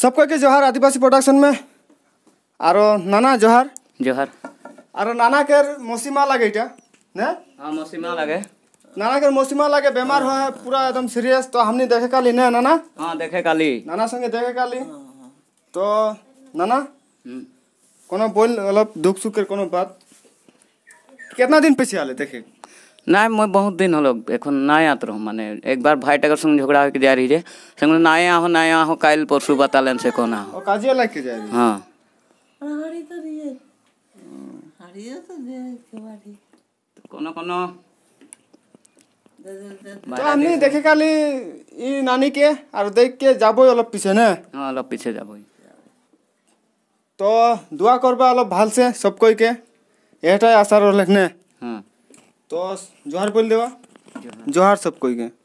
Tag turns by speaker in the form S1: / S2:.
S1: सबको के जोहार आदिवासी प्रोडक्शन में आरो नाना जोहार जोहार आरो नाना के मौसीमा लगे इटा ने हां मौसीमा लगे नाना के मौसीमा लगे बीमार हो पूरा एकदम सीरियस तो हमने देखे काली ने नाना
S2: हां देखे काली
S1: नाना संगे देखे काली हाँ, हाँ। तो नाना हम्म। कोनो बोल मतलब दुख सुख के कोनो बात কেতনা দিন পেছি আলে দেখে
S2: নাই মই বহুত দিন হলো এখন নাই আত রহ মানে একবার ভাই টাকার সঙ্গে ঝগড়া হয়ে যায় রে সঙ্গে নাই আহ নাই আহ কাল পরশু বাতালেন সে কোন আহ
S1: কাজে লাগে যায় হ্যাঁ কোন কোন আমি দেখে কালি ই নানিকে আর দেখকে যাবই অল্প পিছে না হ্যাঁ অল্প পিছে যাবই তো দোয়া করবা অল্প ভালসে সব কইকে एटा आशा रखने हाँ। तो जोहार बोल देवा जोहार सब कोई के